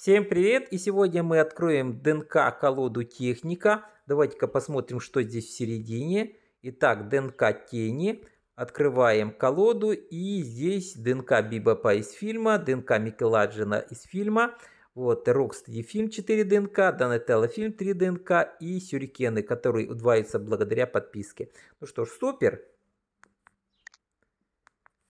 Всем привет! И сегодня мы откроем ДНК колоду техника. Давайте-ка посмотрим, что здесь в середине. Итак, ДНК тени. Открываем колоду и здесь ДНК Бибопа из фильма, ДНК Микеладжина из фильма. Вот, Рокстеди фильм 4 ДНК, Донателло фильм 3 ДНК и Сюрикены, которые удваиваются благодаря подписке. Ну что ж, супер!